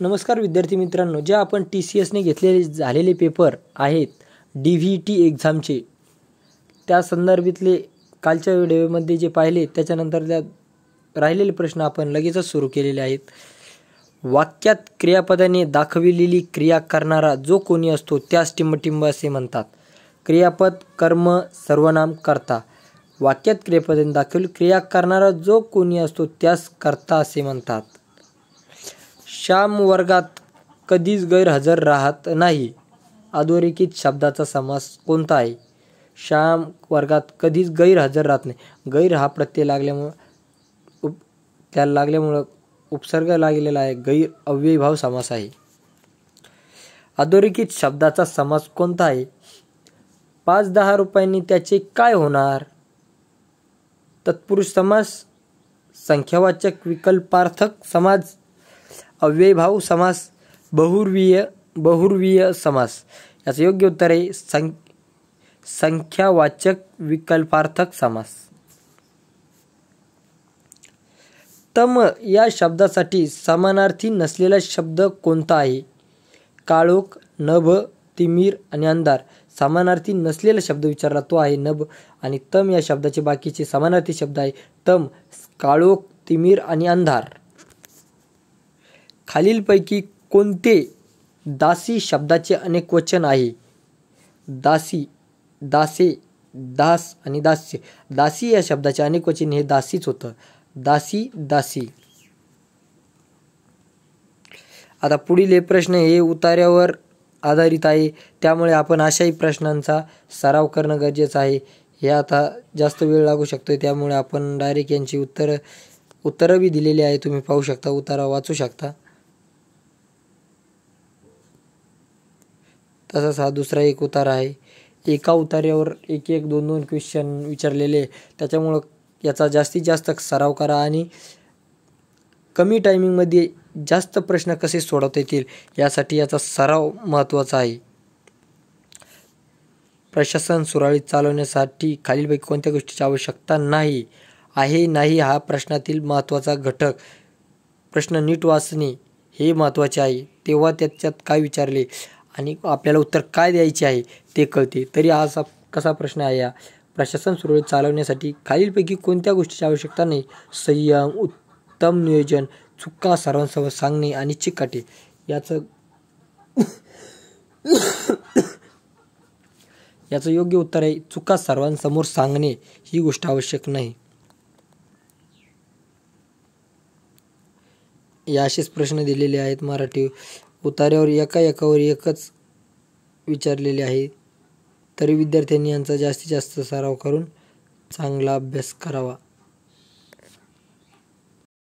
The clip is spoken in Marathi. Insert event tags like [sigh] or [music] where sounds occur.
नमस्कार विद्यार्थी मित्रांनो जे आपण टी सी एसने घेतलेले झालेले पेपर आहेत डी व्ही टी एक्झामचे त्या संदर्भातले कालच्या व्हिडिओमध्ये जे पाहिले त्याच्यानंतर त्या राहिलेले प्रश्न आपण लगेचच सुरू केलेले आहेत वाक्यात क्रियापदाने दाखविलेली क्रिया करणारा जो कोणी असतो त्यास टिंबटिंब असे म्हणतात क्रियापद कर्म सर्वनाम करता वाक्यात क्रियापदाने दाखवली क्रिया करणारा जो कोणी असतो त्यास करता असे म्हणतात श्याम वर्गात कधीच गैरहजर राहत नाही अधोरेखित शब्दाचा समास कोणता आहे श्याम वर्गात कधीच गैरहजर राहत नाही गैर हा प्रत्यय लागल्यामुळं उप त्याला लागल्यामुळं उपसर्ग लागलेला आहे गैर अव्ययभाव समास आहे अधोरेखित शब्दाचा समास कोणता आहे पाच दहा रुपयांनी त्याचे काय होणार तत्पुरुष समास संख्यावाचक विकल्पार्थक समाज अव्ययभाव समास बहुर्वीय बहुर्वीय समास याचं योग्य उत्तर आहे सं संख्यावाचक विकल्पार्थक समास तम या शब्दासाठी समानार्थी नसलेला शब्द कोणता आहे काळोख नभ तिमीर आणि अंधार समानार्थी नसलेला शब्द विचारला तो आहे नभ आणि तम या शब्दाचे बाकीचे समानार्थी शब्द आहे तम काळोख तिमीर आणि अंधार खालीलपैकी कोणते दासी शब्दाचे अनेक वचन आहे दासी दासे दास आणि दास्य दासी या शब्दाचे अनेक वचन हे दासीच होतं दासी दासी आता पुढील हे प्रश्न हे उतार्यावर आधारित आहे त्यामुळे आपण अशाही प्रश्नांचा सराव करणं गरजेचं आहे हे आता जास्त वेळ लागू शकतो त्यामुळे आपण डायरेक्ट यांची उत्तरं उत्तरं बी दिलेली आहे तुम्ही पाहू शकता उतारा वाचू शकता तसाच हा दुसरा एक उतारा आहे एका उतार्यावर एक एक दोन दोन क्वेश्चन विचारलेले त्याच्यामुळं याचा जास्तीत जास्त सराव करा आणि कमी टायमिंगमध्ये जास्त प्रश्न कसे सोडवता येतील यासाठी याचा सराव महत्त्वाचा आहे प्रशासन सुरळीत चालवण्यासाठी खालीलपैकी कोणत्या गोष्टीची आवश्यकता नाही आहे नाही हा प्रश्नातील महत्त्वाचा घटक प्रश्न नीट वाचणे हे महत्त्वाचे आहे तेव्हा त्याच्यात काय विचारले आणि आपल्याला उत्तर काय द्यायचे आहे ते कळते तरी हा असा कसा प्रश्न आहे या प्रशासन सुरळीत चालवण्यासाठी खालीलपैकी कोणत्या गोष्टीची आवश्यकता नाही संयम उत्तम नियोजन चुका सर्वांसमोर सांगणे आणि चिकाटे याचं [coughs] याचं योग्य उत्तर आहे चुका सर्वांसमोर सांगणे ही गोष्ट आवश्यक नाही या असेच प्रश्न दिलेले आहेत मराठी उतार्यावर एका एकावर एकच विचारलेले आहे तरी विद्यार्थ्यांनी यांचा जास्तीत जास्त सराव करून चांगला अभ्यास करावा